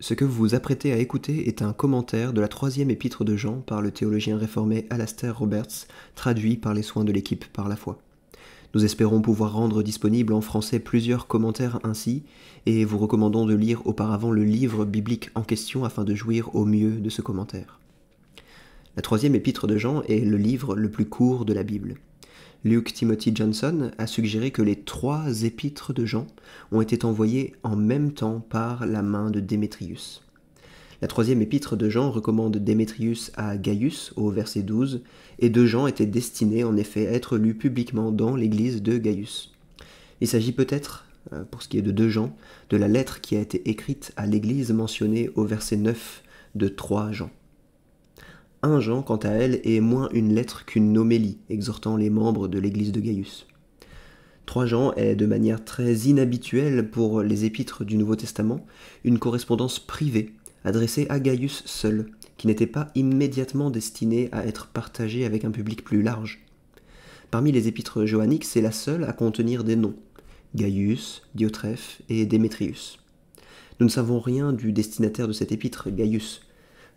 Ce que vous vous apprêtez à écouter est un commentaire de la troisième épître de Jean par le théologien réformé Alastair Roberts, traduit par les soins de l'équipe par la foi. Nous espérons pouvoir rendre disponible en français plusieurs commentaires ainsi, et vous recommandons de lire auparavant le livre biblique en question afin de jouir au mieux de ce commentaire. La troisième épître de Jean est le livre le plus court de la Bible. Luke Timothy Johnson a suggéré que les trois épîtres de Jean ont été envoyées en même temps par la main de Démétrius. La troisième épître de Jean recommande Démétrius à Gaius au verset 12, et deux Jean étaient destinés en effet à être lu publiquement dans l'église de Gaius. Il s'agit peut-être, euh, pour ce qui est de deux Jean, de la lettre qui a été écrite à l'église mentionnée au verset 9 de trois Jean. Un Jean, quant à elle, est moins une lettre qu'une homélie exhortant les membres de l'église de Gaius. Trois Jean est, de manière très inhabituelle pour les épîtres du Nouveau Testament, une correspondance privée, adressée à Gaius seul, qui n'était pas immédiatement destinée à être partagée avec un public plus large. Parmi les épîtres joanniques, c'est la seule à contenir des noms Gaius, Diotrephe et Démétrius. Nous ne savons rien du destinataire de cette épître, Gaius,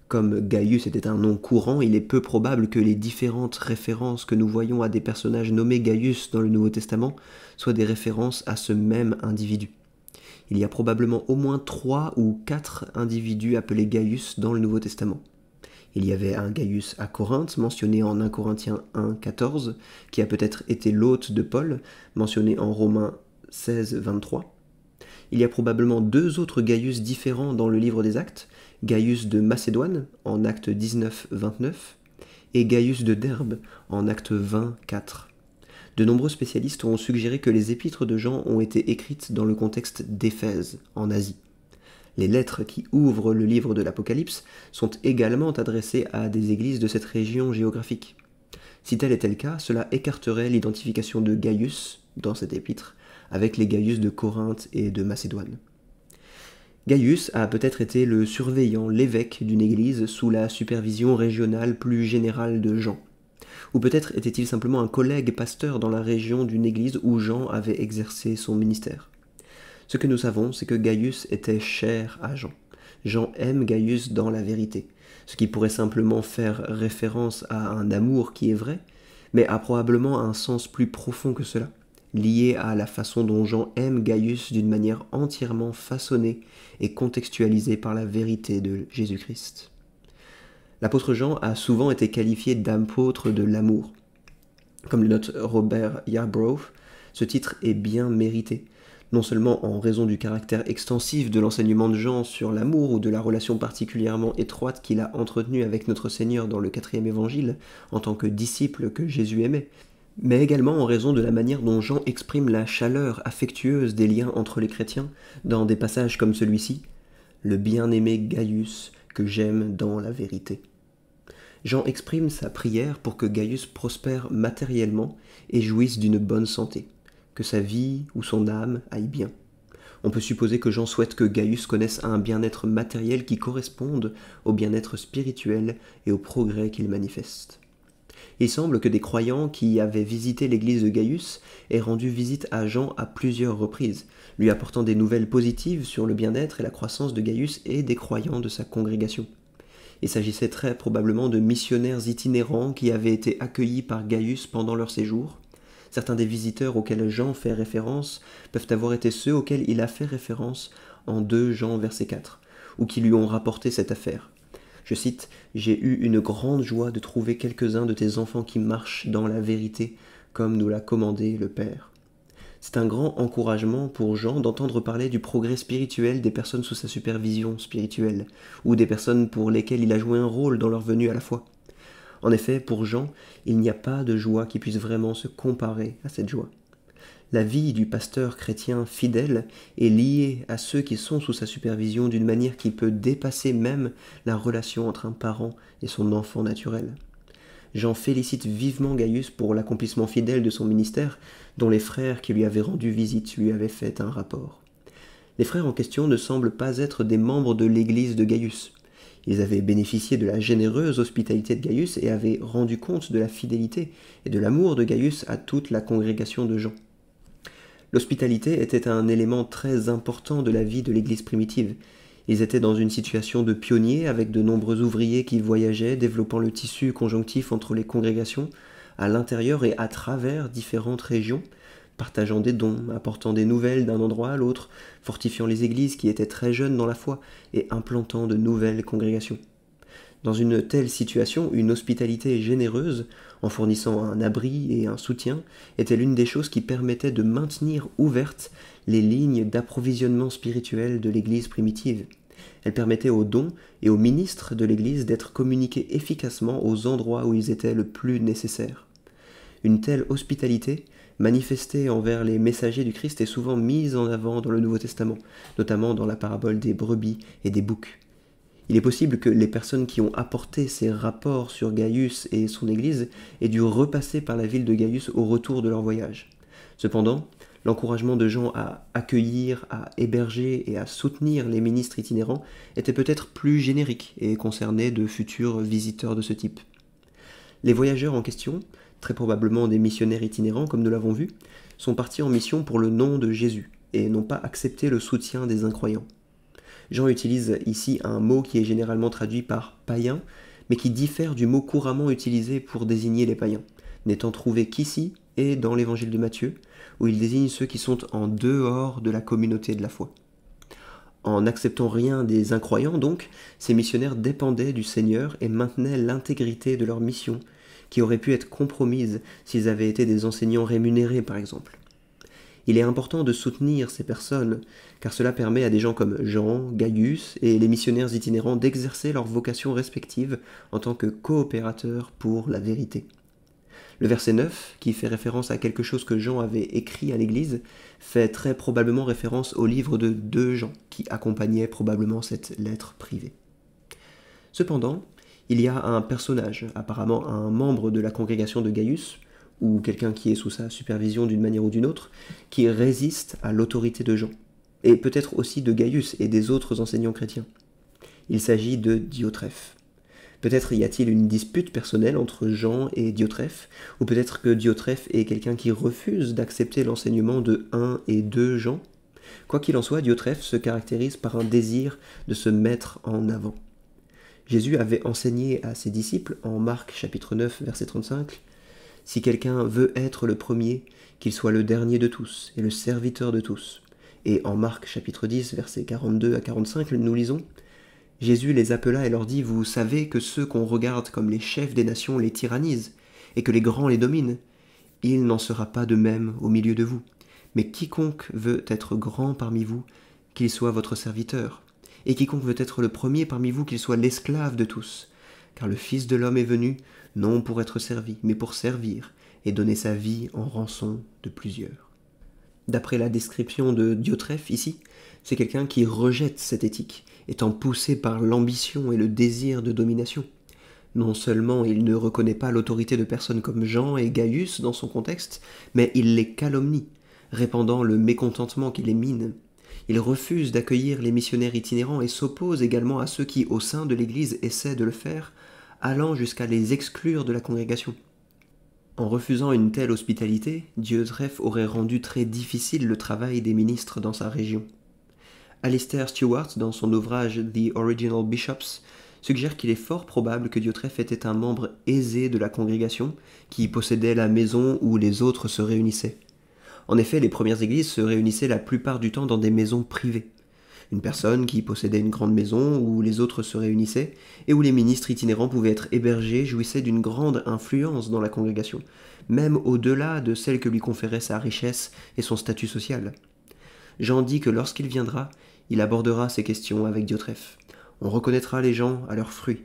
comme Gaius était un nom courant, il est peu probable que les différentes références que nous voyons à des personnages nommés Gaius dans le Nouveau Testament soient des références à ce même individu. Il y a probablement au moins trois ou quatre individus appelés Gaius dans le Nouveau Testament. Il y avait un Gaius à Corinthe, mentionné en 1 Corinthiens 1, 14, qui a peut-être été l'hôte de Paul, mentionné en Romains 16, 23 il y a probablement deux autres Gaius différents dans le livre des actes, Gaius de Macédoine en acte 19-29 et Gaius de Derbe en acte 20-4. De nombreux spécialistes ont suggéré que les épîtres de Jean ont été écrites dans le contexte d'Éphèse, en Asie. Les lettres qui ouvrent le livre de l'Apocalypse sont également adressées à des églises de cette région géographique. Si tel était le cas, cela écarterait l'identification de Gaius, dans cette épître, avec les Gaius de Corinthe et de Macédoine. Gaius a peut-être été le surveillant, l'évêque d'une église sous la supervision régionale plus générale de Jean. Ou peut-être était-il simplement un collègue pasteur dans la région d'une église où Jean avait exercé son ministère. Ce que nous savons, c'est que Gaius était cher à Jean. Jean aime Gaius dans la vérité, ce qui pourrait simplement faire référence à un amour qui est vrai, mais a probablement un sens plus profond que cela lié à la façon dont Jean aime Gaius d'une manière entièrement façonnée et contextualisée par la vérité de Jésus-Christ. L'apôtre Jean a souvent été qualifié d'apôtre de l'amour. Comme le note Robert Yarbrough, ce titre est bien mérité, non seulement en raison du caractère extensif de l'enseignement de Jean sur l'amour ou de la relation particulièrement étroite qu'il a entretenue avec notre Seigneur dans le quatrième évangile en tant que disciple que Jésus aimait, mais également en raison de la manière dont Jean exprime la chaleur affectueuse des liens entre les chrétiens dans des passages comme celui-ci, le bien-aimé Gaius que j'aime dans la vérité. Jean exprime sa prière pour que Gaius prospère matériellement et jouisse d'une bonne santé, que sa vie ou son âme aille bien. On peut supposer que Jean souhaite que Gaius connaisse un bien-être matériel qui corresponde au bien-être spirituel et au progrès qu'il manifeste. Il semble que des croyants qui avaient visité l'église de Gaius aient rendu visite à Jean à plusieurs reprises, lui apportant des nouvelles positives sur le bien-être et la croissance de Gaius et des croyants de sa congrégation. Il s'agissait très probablement de missionnaires itinérants qui avaient été accueillis par Gaius pendant leur séjour. Certains des visiteurs auxquels Jean fait référence peuvent avoir été ceux auxquels il a fait référence en 2 Jean verset 4, ou qui lui ont rapporté cette affaire. Je cite, J'ai eu une grande joie de trouver quelques-uns de tes enfants qui marchent dans la vérité, comme nous l'a commandé le Père. C'est un grand encouragement pour Jean d'entendre parler du progrès spirituel des personnes sous sa supervision spirituelle, ou des personnes pour lesquelles il a joué un rôle dans leur venue à la foi. En effet, pour Jean, il n'y a pas de joie qui puisse vraiment se comparer à cette joie la vie du pasteur chrétien fidèle est liée à ceux qui sont sous sa supervision d'une manière qui peut dépasser même la relation entre un parent et son enfant naturel. J'en félicite vivement Gaius pour l'accomplissement fidèle de son ministère, dont les frères qui lui avaient rendu visite lui avaient fait un rapport. Les frères en question ne semblent pas être des membres de l'église de Gaius. Ils avaient bénéficié de la généreuse hospitalité de Gaius et avaient rendu compte de la fidélité et de l'amour de Gaius à toute la congrégation de Jean l'hospitalité était un élément très important de la vie de l'Église primitive. Ils étaient dans une situation de pionniers avec de nombreux ouvriers qui voyageaient, développant le tissu conjonctif entre les congrégations, à l'intérieur et à travers différentes régions, partageant des dons, apportant des nouvelles d'un endroit à l'autre, fortifiant les églises qui étaient très jeunes dans la foi et implantant de nouvelles congrégations. Dans une telle situation, une hospitalité généreuse, en fournissant un abri et un soutien, était l'une des choses qui permettait de maintenir ouvertes les lignes d'approvisionnement spirituel de l'Église primitive. Elle permettait aux dons et aux ministres de l'Église d'être communiqués efficacement aux endroits où ils étaient le plus nécessaires. Une telle hospitalité, manifestée envers les messagers du Christ, est souvent mise en avant dans le Nouveau Testament, notamment dans la parabole des brebis et des boucs. Il est possible que les personnes qui ont apporté ces rapports sur Gaius et son église aient dû repasser par la ville de Gaius au retour de leur voyage. Cependant, l'encouragement de gens à accueillir, à héberger et à soutenir les ministres itinérants était peut-être plus générique et concernait de futurs visiteurs de ce type. Les voyageurs en question, très probablement des missionnaires itinérants comme nous l'avons vu, sont partis en mission pour le nom de Jésus et n'ont pas accepté le soutien des incroyants. Jean utilise ici un mot qui est généralement traduit par païen, mais qui diffère du mot couramment utilisé pour désigner les païens, n'étant trouvé qu'ici et dans l'évangile de Matthieu, où il désigne ceux qui sont en dehors de la communauté de la foi. En n'acceptant rien des incroyants, donc, ces missionnaires dépendaient du Seigneur et maintenaient l'intégrité de leur mission, qui aurait pu être compromise s'ils avaient été des enseignants rémunérés, par exemple. Il est important de soutenir ces personnes, car cela permet à des gens comme Jean, Gaius et les missionnaires itinérants d'exercer leurs vocations respectives en tant que coopérateurs pour la vérité. Le verset 9, qui fait référence à quelque chose que Jean avait écrit à l'Église, fait très probablement référence au livre de deux Jean, qui accompagnait probablement cette lettre privée. Cependant, il y a un personnage, apparemment un membre de la congrégation de Gaius, ou quelqu'un qui est sous sa supervision d'une manière ou d'une autre, qui résiste à l'autorité de Jean, et peut-être aussi de Gaius et des autres enseignants chrétiens. Il s'agit de Diotref. Peut-être y a-t-il une dispute personnelle entre Jean et Diotref, ou peut-être que Diotref est quelqu'un qui refuse d'accepter l'enseignement de un et deux Jean. Quoi qu'il en soit, Diotref se caractérise par un désir de se mettre en avant. Jésus avait enseigné à ses disciples en Marc chapitre 9 verset 35 si quelqu'un veut être le premier, qu'il soit le dernier de tous et le serviteur de tous. Et en Marc chapitre 10, versets 42 à 45, nous lisons Jésus les appela et leur dit Vous savez que ceux qu'on regarde comme les chefs des nations les tyrannisent, et que les grands les dominent. Il n'en sera pas de même au milieu de vous. Mais quiconque veut être grand parmi vous, qu'il soit votre serviteur, et quiconque veut être le premier parmi vous, qu'il soit l'esclave de tous car le Fils de l'homme est venu, non pour être servi, mais pour servir, et donner sa vie en rançon de plusieurs. D'après la description de Diotrephe ici, c'est quelqu'un qui rejette cette éthique, étant poussé par l'ambition et le désir de domination. Non seulement il ne reconnaît pas l'autorité de personnes comme Jean et Gaius dans son contexte, mais il les calomnie, répandant le mécontentement qui les mine. Il refuse d'accueillir les missionnaires itinérants et s'oppose également à ceux qui, au sein de l'Église, essaient de le faire allant jusqu'à les exclure de la congrégation. En refusant une telle hospitalité, Diotref aurait rendu très difficile le travail des ministres dans sa région. Alistair Stewart, dans son ouvrage The Original Bishops, suggère qu'il est fort probable que Diotref était un membre aisé de la congrégation qui possédait la maison où les autres se réunissaient. En effet, les premières églises se réunissaient la plupart du temps dans des maisons privées une personne qui possédait une grande maison où les autres se réunissaient, et où les ministres itinérants pouvaient être hébergés, jouissait d'une grande influence dans la congrégation, même au-delà de celle que lui conférait sa richesse et son statut social. Jean dit que lorsqu'il viendra, il abordera ces questions avec Diotref. On reconnaîtra les gens à leurs fruits.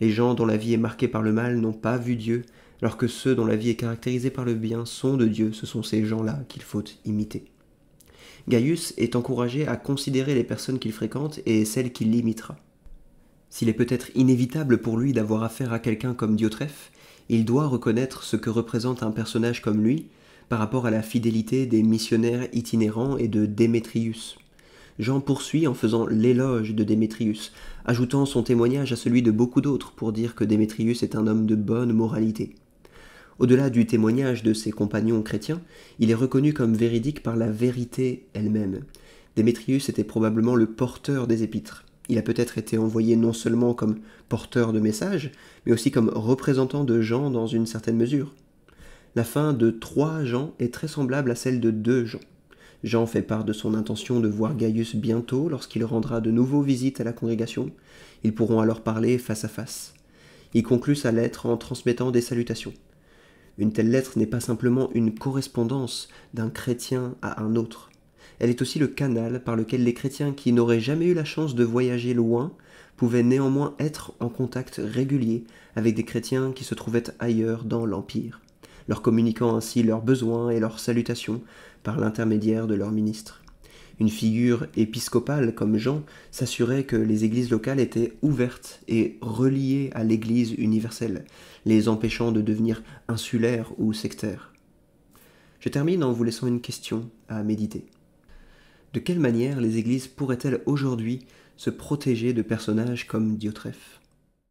Les gens dont la vie est marquée par le mal n'ont pas vu Dieu, alors que ceux dont la vie est caractérisée par le bien sont de Dieu, ce sont ces gens-là qu'il faut imiter. Gaius est encouragé à considérer les personnes qu'il fréquente et celles qu'il limitera. S'il est peut-être inévitable pour lui d'avoir affaire à quelqu'un comme Diotref, il doit reconnaître ce que représente un personnage comme lui par rapport à la fidélité des missionnaires itinérants et de Démétrius. Jean poursuit en faisant l'éloge de Démétrius, ajoutant son témoignage à celui de beaucoup d'autres pour dire que Démétrius est un homme de bonne moralité. Au-delà du témoignage de ses compagnons chrétiens, il est reconnu comme véridique par la vérité elle-même. Démétrius était probablement le porteur des épîtres. Il a peut-être été envoyé non seulement comme porteur de messages, mais aussi comme représentant de Jean dans une certaine mesure. La fin de trois Jean est très semblable à celle de deux Jean. Jean fait part de son intention de voir Gaius bientôt lorsqu'il rendra de nouveaux visites à la congrégation. Ils pourront alors parler face à face. Il conclut sa lettre en transmettant des salutations. Une telle lettre n'est pas simplement une correspondance d'un chrétien à un autre, elle est aussi le canal par lequel les chrétiens qui n'auraient jamais eu la chance de voyager loin pouvaient néanmoins être en contact régulier avec des chrétiens qui se trouvaient ailleurs dans l'Empire, leur communiquant ainsi leurs besoins et leurs salutations par l'intermédiaire de leurs ministres une figure épiscopale comme Jean s'assurait que les églises locales étaient ouvertes et reliées à l'Église universelle, les empêchant de devenir insulaires ou sectaires. Je termine en vous laissant une question à méditer. De quelle manière les églises pourraient-elles aujourd'hui se protéger de personnages comme Diotrephe